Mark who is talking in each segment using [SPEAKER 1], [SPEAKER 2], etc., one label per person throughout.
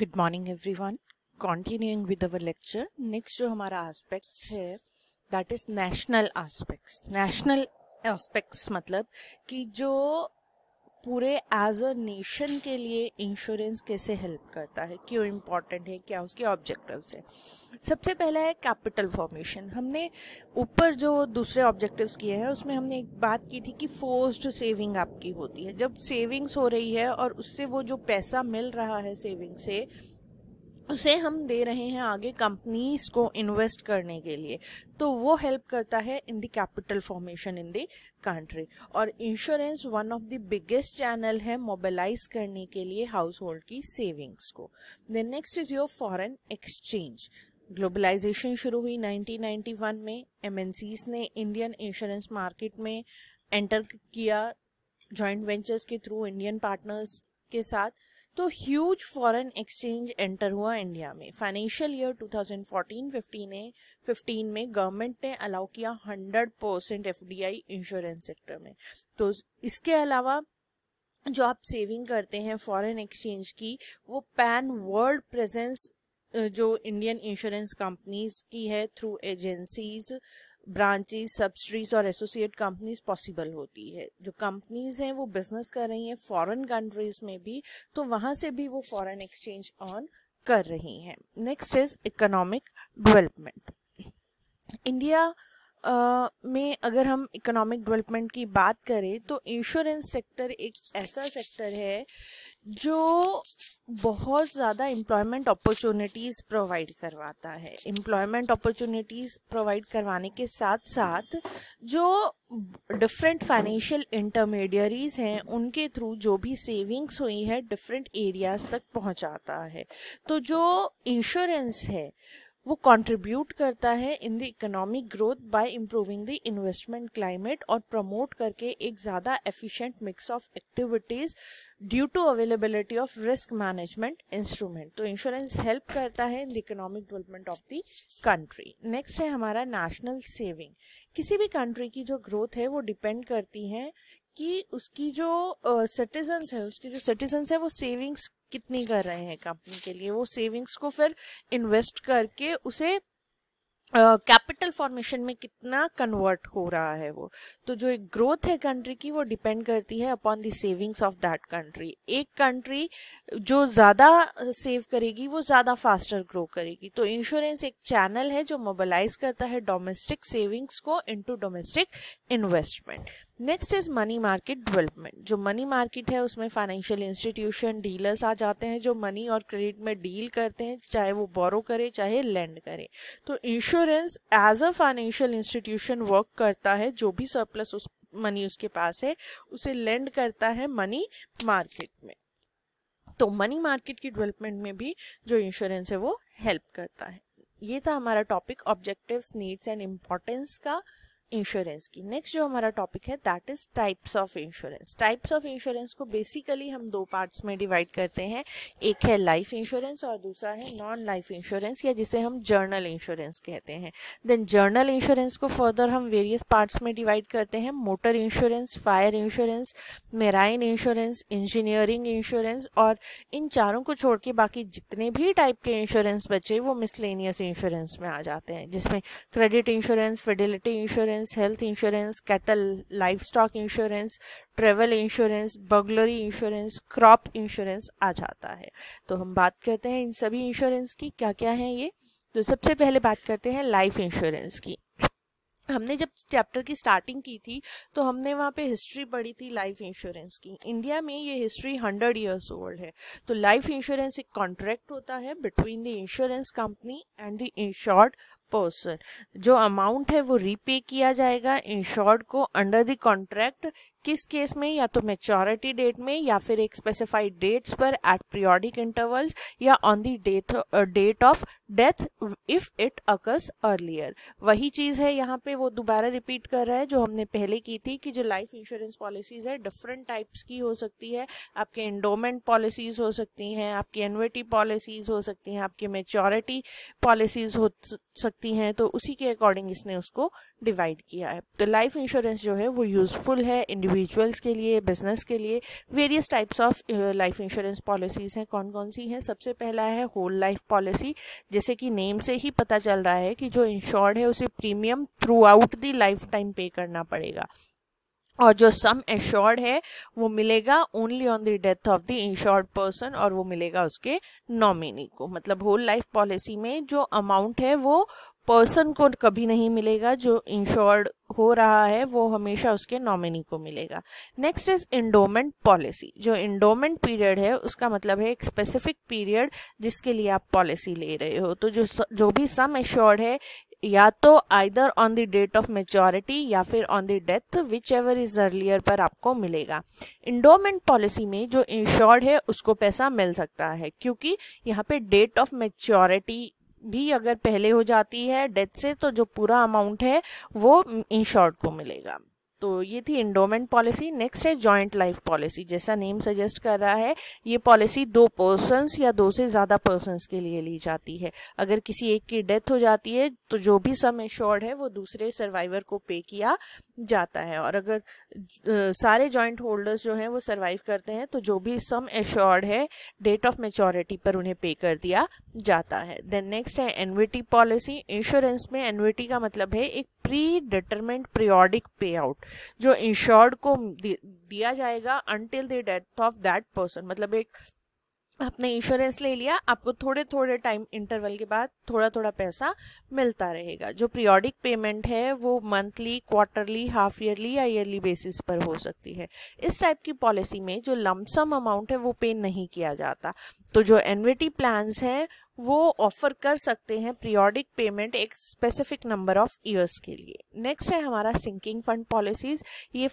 [SPEAKER 1] good morning everyone continuing with our lecture next जो हमारा aspect है that is national aspects national aspects मतलब कि जो पूरे एज अ नेशन के लिए इंश्योरेंस कैसे हेल्प करता है क्यों इम्पॉर्टेंट है क्या उसके ऑब्जेक्टिव्स हैं सबसे पहला है कैपिटल फॉर्मेशन हमने ऊपर जो दूसरे ऑब्जेक्टिव्स किए हैं उसमें हमने एक बात की थी कि फोर्स्ड सेविंग आपकी होती है जब सेविंग्स हो रही है और उससे वो जो पैसा मिल रहा है सेविंग से उसे हम दे रहे हैं आगे कंपनीज को इन्वेस्ट करने के लिए तो वो हेल्प करता है in the capital formation in the country और insurance one of the biggest channel है मोबिलाइज करने के लिए हाउस होल्ड की सेविंग्स को then next is your foreign exchange globalisation शुरू हुई 1991 में एम ने इंडियन इंश्योरेंस मार्केट में एंटर किया जॉइंट वेंचर्स के थ्रू इंडियन पार्टनर्स के साथ तो ह्यूज फॉरेन एक्सचेंज एंटर हुआ इंडिया में फाइनेंशियल ईयर 2014-15 ने 15 में गवर्नमेंट ने अलाउ किया 100 परसेंट एफ इंश्योरेंस सेक्टर में तो इसके अलावा जो आप सेविंग करते हैं फॉरेन एक्सचेंज की वो पैन वर्ल्ड प्रेजेंस जो इंडियन इंश्योरेंस कंपनीज की है थ्रू एजेंसीज ब्रांचेस सब्सिडीज और एसोसिएट कंपनीज पॉसिबल होती है जो कंपनीज हैं वो बिजनेस कर रही हैं फॉरेन कंट्रीज में भी तो वहाँ से भी वो फॉरेन एक्सचेंज ऑन कर रही हैं next is economic development India Uh, में अगर हम इकोनॉमिक डेवलपमेंट की बात करें तो इंश्योरेंस सेक्टर एक ऐसा सेक्टर है जो बहुत ज़्यादा एम्प्लॉयमेंट अपॉर्चुनिटीज़ प्रोवाइड करवाता है एम्प्लॉयमेंट अपॉर्चुनिटीज़ प्रोवाइड करवाने के साथ साथ जो डिफरेंट फाइनेंशियल इंटरमीडियरीज़ हैं उनके थ्रू जो भी सेविंग्स हुई है डिफरेंट एरियाज़ तक पहुंचाता है तो जो इंश्योरेंस है वो कंट्रीब्यूट करता है in the economic growth by improving the investment climate और प्रमोट करके एक ज़्यादा efficient mix of activities due to availability of risk management instrument तो इंश्योरेंस हेल्प करता है in the economic development of the country next है हमारा national saving किसी भी कंट्री की जो ग्रोथ है वो डिपेंड करती है कि उसकी जो सिटीजन्स uh, है उसकी जो सिटीजन्स है वो सेविंग्स कितनी कर रहे हैं कंपनी के लिए वो सेविंग्स को फिर इन्वेस्ट करके उसे कैपिटल uh, फॉर्मेशन में कितना कन्वर्ट हो रहा है वो तो जो एक ग्रोथ है कंट्री की वो डिपेंड करती है upon the savings of that country एक कंट्री जो ज़्यादा सेव करेगी वो ज़्यादा फास्टर ग्रो करेगी तो इंश्योरेंस एक चैनल है जो मोबालाइज करता है डोमेस्टिक सेविंग्स को into domestic investment next is money market development जो मनी मार्केट है उसमें फाइनेंशियल इंस्टीट्यूशन डीलर्स आ जाते हैं जो मनी और क्रेडिट में डील करते हैं चाहे वो बोरो करे चाहे लैंड करे तो insurance insurance as a financial institution work करता है जो भी सरप्लस उस मनी उसके पास है उसे लेंड करता है मनी मार्केट में तो मनी मार्केट की डेवलपमेंट में भी जो इंश्योरेंस है वो हेल्प करता है ये था हमारा topic objectives needs and importance का इंश्योरेंस की नेक्स्ट जो हमारा टॉपिक है that is types of insurance types of insurance को बेसिकली हम दो पार्ट्स में डिवाइड करते हैं एक है लाइफ इंश्योरेंस और दूसरा है नॉन लाइफ इंश्योरेंस या जिसे हम जर्नल इंश्योरेंस कहते हैं देन जर्नल इंश्योरेंस को फर्दर हम वेरियस पार्ट्स में डिवाइड करते हैं motor insurance fire insurance marine insurance engineering insurance और इन चारों को छोड़ के बाकी जितने भी टाइप के इंश्योरेंस बचे वो मिसलेनियस इंश्योरेंस में आ जाते हैं जिसमें credit insurance fidelity insurance insurance health insurance cattle livestock insurance travel insurance burglary insurance crop insurance आ जाता है तो हम बात करते हैं इन सभी इंश्योरेंस की क्या क्या है ये तो सबसे पहले बात करते हैं लाइफ इंश्योरेंस की हमने जब चैप्टर की स्टार्टिंग की थी तो हमने वहाँ पे हिस्ट्री पढ़ी थी लाइफ इंश्योरेंस की इंडिया में ये हिस्ट्री हंड्रेड इयर्स ओल्ड है तो लाइफ इंश्योरेंस एक कॉन्ट्रैक्ट होता है between the insurance company and the insured person जो अमाउंट है वो रीपे किया जाएगा इंश्योर्ड को अंडर द कॉन्ट्रैक्ट किस केस में या तो मेचोरिटी डेट में या फिर एक स्पेसिफाइड डेट्स पर एट पीरियोडिक इंटरवल्स या on the date date of death if it occurs earlier वही चीज़ है यहाँ पे वो दोबारा रिपीट कर रहा है जो हमने पहले की थी कि जो लाइफ इंश्योरेंस पॉलिसीज़ है डिफरेंट टाइप्स की हो सकती है आपके इंडोमेंट पॉलिसीज़ हो सकती हैं आपकी एनविटी पॉलिसीज़ हो सकती हैं आपकी मेचोरिटी पॉलिसीज़ हो सकती सकती हैं तो उसी के अकॉर्डिंग इसने उसको डिवाइड किया है तो लाइफ इंश्योरेंस जो है वो यूज़फुल है इंडिविजुअल्स के लिए बिजनेस के लिए various types of life insurance policies हैं कौन कौन सी हैं सबसे पहला है होल लाइफ पॉलिसी जैसे कि नेम से ही पता चल रहा है कि जो इंश्योर्ड है उसे premium throughout the lifetime pay करना पड़ेगा और जो सम एश्योर्ड है वो मिलेगा only on the death of the insured person और वो मिलेगा उसके नॉमिनी को मतलब होल लाइफ पॉलिसी में जो अमाउंट है वो पर्सन को कभी नहीं मिलेगा जो इंश्योर्ड हो रहा है वो हमेशा उसके नॉमिनी को मिलेगा नेक्स्ट इज इंडोमेंट पॉलिसी जो इंडोमेंट पीरियड है उसका मतलब है एक स्पेसिफिक पीरियड जिसके लिए आप पॉलिसी ले रहे हो तो जो जो भी सम एश्योर्ड है या तो either on the date of maturity या फिर on the death whichever is earlier पर आपको मिलेगा इंडोमेंट पॉलिसी में जो इंश्योर्ड है उसको पैसा मिल सकता है क्योंकि यहाँ पे डेट ऑफ मेच्योरिटी भी अगर पहले हो जाती है डेथ से तो जो पूरा अमाउंट है वो इंश्योर्ड को मिलेगा तो ये थी इंडोमेंट पॉलिसी नेक्स्ट है जॉइंट लाइफ पॉलिसी जैसा नेम सजेस्ट कर रहा है ये पॉलिसी दो पर्सनस या दो से ज़्यादा पर्सनस के लिए ली जाती है अगर किसी एक की डेथ हो जाती है तो जो भी सम एश्योर्ड है वो दूसरे सर्वाइवर को पे किया जाता है और अगर सारे जॉइंट होल्डर्स जो हैं वो सर्वाइव करते हैं तो जो भी सम एश्योर्ड है डेट ऑफ मेचोरिटी पर उन्हें पे कर दिया जाता है देन नेक्स्ट है एनविटी पॉलिसी इंश्योरेंस में एनविटी का मतलब है एक predetermined periodic payout जो इंश्योर्ड को दिया जाएगा until the death of that person मतलब एक आपने इंश्योरेंस ले लिया आपको थोड़े थोड़े टाइम इंटरवल के बाद थोड़ा थोड़ा पैसा मिलता रहेगा जो पीरियोडिक पेमेंट है वो मंथली क्वार्टरली हाफ ईयरली या ईयरली बेसिस पर हो सकती है इस टाइप की पॉलिसी में जो लमसम अमाउंट है वो पे नहीं किया जाता तो जो एनविटी प्लान्स हैं वो ऑफर कर सकते हैं पीरियोडिक पेमेंट एक स्पेसिफिक नंबर ऑफ ईयर्स के लिए नेक्स्ट है हमारा सिंकिंग फंड पॉलिसीज ये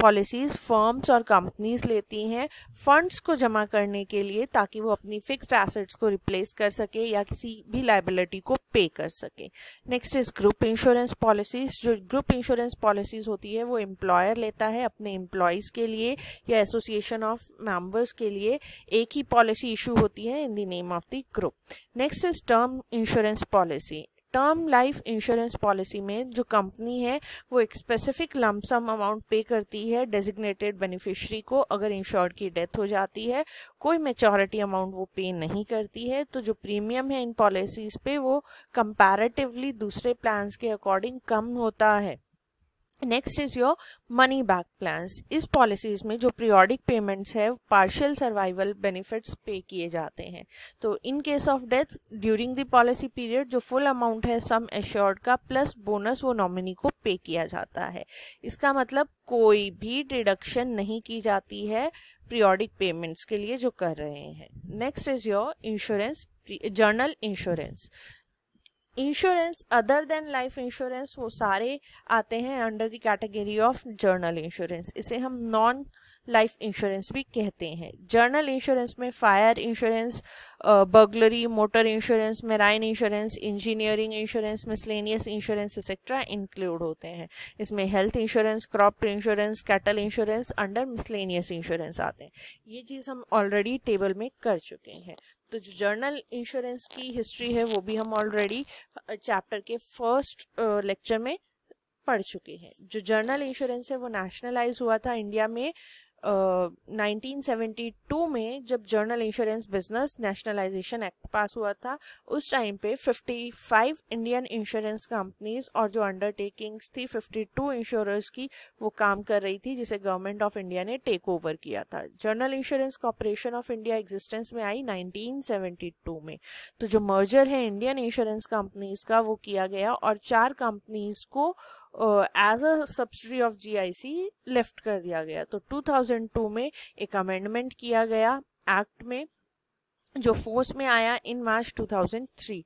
[SPEAKER 1] पॉलिसीज़ फर्म्स और कंपनीज लेती हैं फंड्स को जमा करने के लिए ताकि वो अपनी फिक्स्ड एसेट्स को रिप्लेस कर सके या किसी भी लाइबिलिटी को पे कर सके next is group insurance policies जो ग्रुप इंश्योरेंस पॉलिसीज़ होती है वो एम्प्लॉयर लेता है अपने एम्प्लॉयज़ के लिए या एसोसिएशन ऑफ मेम्बर्स के लिए एक ही पॉलिसी इशू होती है in the name of the group next is term insurance policy term life insurance policy में जो कंपनी है वो एक स्पेसिफिक लमसम अमाउंट पे करती है डेजिग्नेटेड बेनिफिशियरी को अगर इंश्योर्ड की डेथ हो जाती है कोई मेचोरिटी अमाउंट वो पे नहीं करती है तो जो प्रीमियम है इन पॉलिसीज़ पे वो कंपैरेटिवली दूसरे प्लान्स के अकॉर्डिंग कम होता है next is your money back plans इस पॉलिसीज में जो पीरियोडिक पेमेंट्स है पार्शियल सर्वाइवल बेनिफिट्स पे किए जाते हैं तो in case of death during the policy period जो फुल अमाउंट है सम एश्योर्ड का प्लस बोनस वो नॉमिनी को पे किया जाता है इसका मतलब कोई भी डिडक्शन नहीं की जाती है पीरियोडिक पेमेंट्स के लिए जो कर रहे हैं next is your insurance general insurance insurance other than life insurance वो सारे आते हैं under the category of general insurance इसे हम नॉन लाइफ इंश्योरेंस भी कहते हैं जर्नल इंश्योरेंस में fire insurance burglary motor insurance marine insurance engineering insurance miscellaneous insurance etcetera include होते हैं इसमें health insurance crop insurance cattle insurance under miscellaneous insurance आते हैं ये चीज़ हम ऑलरेडी टेबल में कर चुके हैं तो जो जर्नल इंश्योरेंस की हिस्ट्री है वो भी हम ऑलरेडी चैप्टर के फर्स्ट लेक्चर में पढ़ चुके हैं जो जर्नल इंश्योरेंस है वो नेशनलाइज हुआ था इंडिया में uh, 1972 में जब general insurance business nationalisation act pass हुआ था उस टाइम पे 55 इंडियन इंश्योरेंस कंपनीज और जो अंडरटेकिंग्स थी 52 इंश्योरर्स की वो काम कर रही थी जिसे गवर्नमेंट ऑफ इंडिया ने टेक ओवर किया था general insurance corporation of India existence में आई नाइनटीन में तो जो मर्जर है इंडियन इंश्योरेंस कंपनीज का वो किया गया और चार कंपनीज को uh, as a subsidy of GIC left कर दिया गया तो 2002 में एक अमेंडमेंट किया गया एक्ट में जो फोर्स में आया इन मार्च 2003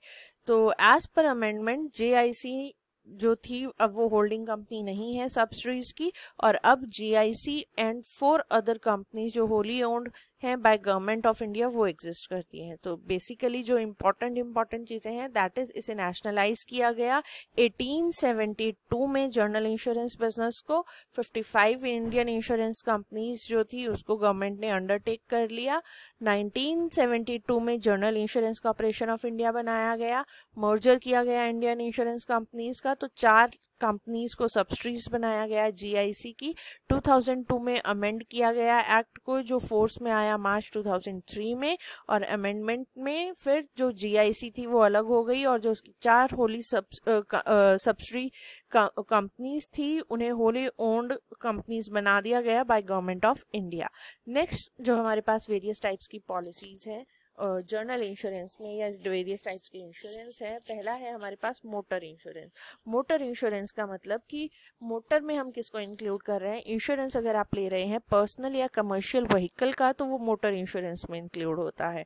[SPEAKER 1] तो एज पर अमेंडमेंट जीआईसी जो थी अब वो होल्डिंग कंपनी नहीं है सब्सिडीज की और अब GIC and four other companies जो होली ओन्ड हैं बाय गवर्नमेंट ऑफ इंडिया वो एग्जिस्ट करती हैं तो बेसिकली जो इम्पोर्टेंट इम्पॉर्टेंट चीज़ें हैं दैट इज़ इसे नेशनलाइज किया गया 1872 में जनरल इंश्योरेंस बिजनेस को 55 इंडियन इंश्योरेंस कंपनीज जो थी उसको गवर्नमेंट ने अंडरटेक कर लिया 1972 में general insurance corporation of India बनाया गया मर्जर किया गया इंडियन इंश्योरेंस कंपनीज का तो चार कंपनीज को सब्सिडीज बनाया गया जीआईसी की 2002 में अमेंड किया गया एक्ट को जो फोर्स में आया मार्च 2003 में और अमेंडमेंट में फिर जो जीआईसी थी वो अलग हो गई और जो उसकी चार होली सब्सिडी कंपनीज थी उन्हें होली ओन्ड कंपनीज बना दिया गया by government of India next जो हमारे पास वेरियस टाइप्स की पॉलिसीज हैं जर्नल इंश्योरेंस में या वेरियस टाइप्स के इंश्योरेंस है पहला है हमारे पास मोटर इंश्योरेंस मोटर इंश्योरेंस का मतलब कि मोटर में हम किसको इंक्लूड कर रहे हैं इंश्योरेंस अगर आप ले रहे हैं पर्सनल या कमर्शियल व्हीकल का तो वो मोटर इंश्योरेंस में इंक्लूड होता है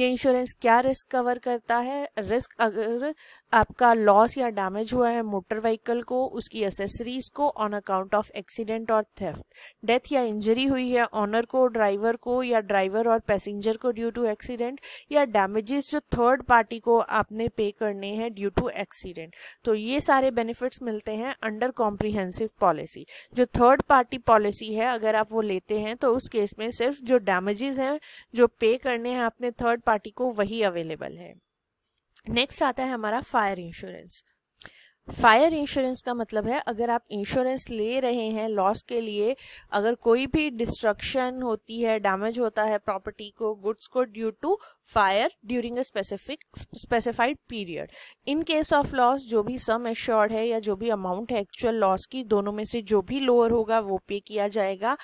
[SPEAKER 1] ये इंश्योरेंस क्या रिस्क कवर करता है रिस्क अगर आपका लॉस या डैमेज हुआ है मोटर व्हीकल को उसकी एसेसरीज को ऑन अकाउंट ऑफ एक्सीडेंट और थेफ्ट डेथ या इंजरी हुई है ऑनर को ड्राइवर को या ड्राइवर और पैसेंजर को ड्यू टू एक्सीडेंट एक्सीडेंट या डैमेजेस जो थर्ड पार्टी को आपने पे करने हैं ड्यू टू एक्सीडेंट तो ये सारे बेनिफिट्स मिलते हैं अंडर कॉम्प्रीहेंसिव पॉलिसी जो थर्ड पार्टी पॉलिसी है अगर आप वो लेते हैं तो उस केस में सिर्फ जो डैमेजेस हैं जो पे करने हैं आपने थर्ड पार्टी को वही अवेलेबल है नेक्स्ट आता है हमारा फायर इंश्योरेंस फायर इंश्योरेंस का मतलब है अगर आप इंश्योरेंस ले रहे हैं लॉस के लिए अगर कोई भी डिस्ट्रक्शन होती है डैमेज होता है प्रॉपर्टी को गुड्स को due to fire during a specific specified period in case of loss जो भी सम एश्योर्ड है या जो भी अमाउंट है एक्चुअल लॉस की दोनों में से जो भी लोअर होगा वो पे किया जाएगा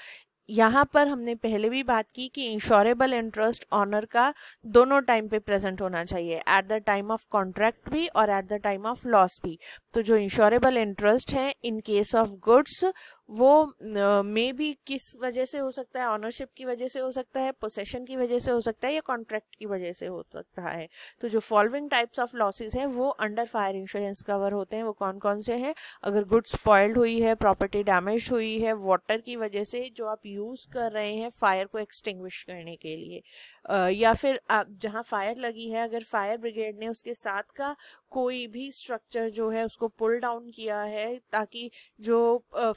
[SPEAKER 1] यहाँ पर हमने पहले भी बात की कि इंश्योरेबल इंटरेस्ट ऑनर का दोनों टाइम पे प्रेजेंट होना चाहिए at the time of contract भी और at the time of loss भी तो जो इंश्योरेबल इंटरेस्ट है इन केस ऑफ गुड्स वो मे uh, भी किस वजह से हो सकता है ऑनरशिप की वजह से हो सकता है पोसेशन की वजह से हो सकता है या कॉन्ट्रैक्ट की वजह से हो सकता है तो जो फॉलोइंग टाइप्स ऑफ लॉसेस हैं वो अंडर फायर इंश्योरेंस कवर होते हैं वो कौन कौन से हैं अगर गुड्स स्पॉइल्ड हुई है प्रॉपर्टी डैमेज हुई है वाटर की वजह से जो आप यूज़ कर रहे हैं फायर को एक्सटिंग्विश करने के लिए uh, या फिर आप जहाँ फायर लगी है अगर फायर ब्रिगेड ने उसके साथ का कोई भी स्ट्रक्चर जो है उसको पुल डाउन किया है ताकि जो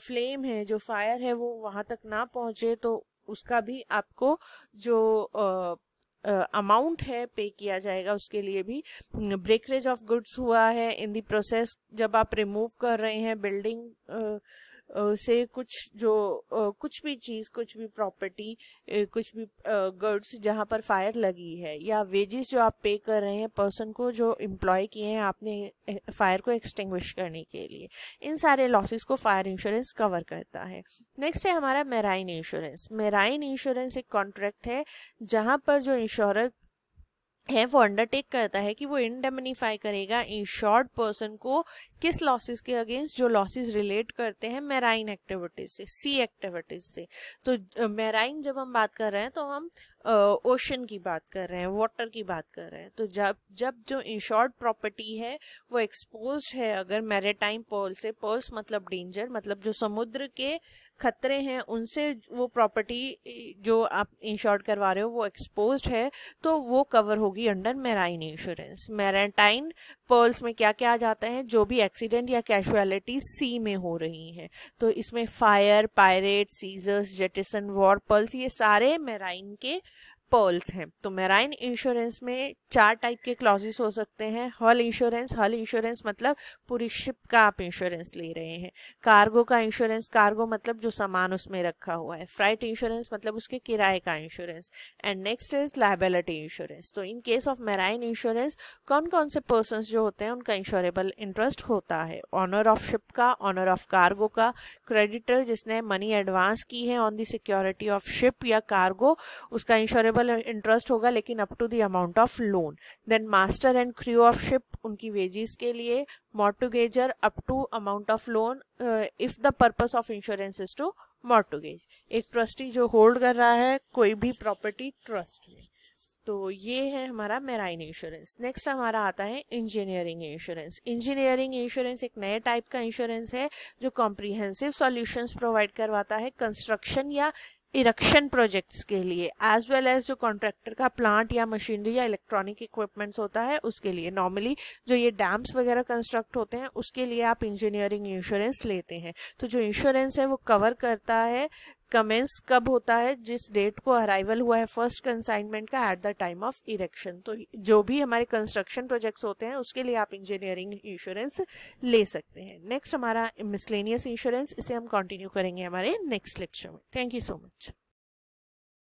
[SPEAKER 1] फ्लेम है जो फायर है वो वहां तक ना पहुंचे तो उसका भी आपको जो अमाउंट है पे किया जाएगा उसके लिए भी ब्रेकरेज ऑफ गुड्स हुआ है इन द प्रोसेस जब आप रिमूव कर रहे हैं बिल्डिंग से कुछ जो कुछ भी चीज़ कुछ भी प्रॉपर्टी कुछ भी गुड्स जहाँ पर फायर लगी है या वेजेस जो आप पे कर रहे हैं पर्सन को जो एम्प्लॉय किए हैं आपने फायर को एक्सटिंग्विश करने के लिए इन सारे लॉसेस को फायर इंश्योरेंस कवर करता है नेक्स्ट है हमारा मेराइन इंश्योरेंस मेराइन इंश्योरेंस एक कॉन्ट्रैक्ट है जहाँ पर जो इंश्योर है वो अंडरटेक करता है कि वो इनडेमनीफाई करेगा इंश्योर्ड पर्सन को किस लॉसेस के अगेंस्ट जो लॉसेस रिलेट करते हैं मेराइन एक्टिविटीज से सी एक्टिविटीज से तो मेराइन जब हम बात कर रहे हैं तो हम ओशन की बात कर रहे हैं वाटर की बात कर रहे हैं तो जब जब जो इंश्योर्ड प्रॉपर्टी है वो एक्सपोज है अगर मैरिटाइम पर्ल से पर्ल्स मतलब डेंजर मतलब जो समुद्र के खतरे हैं उनसे वो प्रॉपर्टी जो आप इंश्योर्ड करवा रहे हो वो एक्सपोज है तो वो कवर होगी under marine insurance maritime perils में क्या क्या आ जाता है जो भी एक्सीडेंट या कैशुअलिटी सी में हो रही हैं तो इसमें fire pirate seizures jettison war perils ये सारे मेराइन के पर्ल्स हैं तो मेराइन इंश्योरेंस में चार टाइप के क्लॉजेस हो सकते हैं हॉल इंश्योरेंस हॉल इंश्योरेंस मतलब पूरी शिप का आप इंश्योरेंस ले रहे हैं कार्गो का इंश्योरेंस कार्गो मतलब जो सामान उसमें रखा हुआ है फ्राइट इंश्योरेंस मतलब उसके किराए का insurance and next is liability insurance तो in case of marine insurance कौन कौन से पर्सन जो होते हैं उनका इंश्योरेबल इंटरेस्ट होता है ऑनर ऑफ शिप का ऑनर ऑफ कार्गो का क्रेडिटर जिसने मनी एडवांस की है on the security of ship या कार्गो उसका इंश्योरेबल पेबल इंटरेस्ट होगा लेकिन up to the amount of loan then master and crew of ship उनकी वेजेस के लिए mortgager up to amount of loan if the purpose of insurance is to mortgage एक trustee जो hold कर रहा है कोई भी प्रॉपर्टी ट्रस्ट में तो ये है हमारा मेराइन इंश्योरेंस नेक्स्ट हमारा आता है इंजीनियरिंग इंश्योरेंस इंजीनियरिंग इंश्योरेंस एक नए टाइप का इंश्योरेंस है जो कॉम्प्रीहेंसिव सॉल्यूशंस प्रोवाइड करवाता है कंस्ट्रक्शन या इरक्शन प्रोजेक्ट्स के लिए एज वेल एज जो कॉन्ट्रैक्टर का प्लांट या मशीनरी या इलेक्ट्रॉनिक इक्विपमेंट्स होता है उसके लिए नॉर्मली जो ये डैम्स वगैरह कंस्ट्रक्ट होते हैं उसके लिए आप इंजीनियरिंग इंश्योरेंस लेते हैं तो जो इंश्योरेंस है वो कवर करता है कमेंस कब होता है जिस डेट को अराइवल हुआ है फर्स्ट कंसाइनमेंट का at the time of erection तो जो भी हमारे कंस्ट्रक्शन प्रोजेक्ट्स होते हैं उसके लिए आप इंजीनियरिंग इंश्योरेंस ले सकते हैं नेक्स्ट हमारा मिसलेनियस इंश्योरेंस इसे हम कंटिन्यू करेंगे हमारे नेक्स्ट लेक्चर में थैंक यू सो मच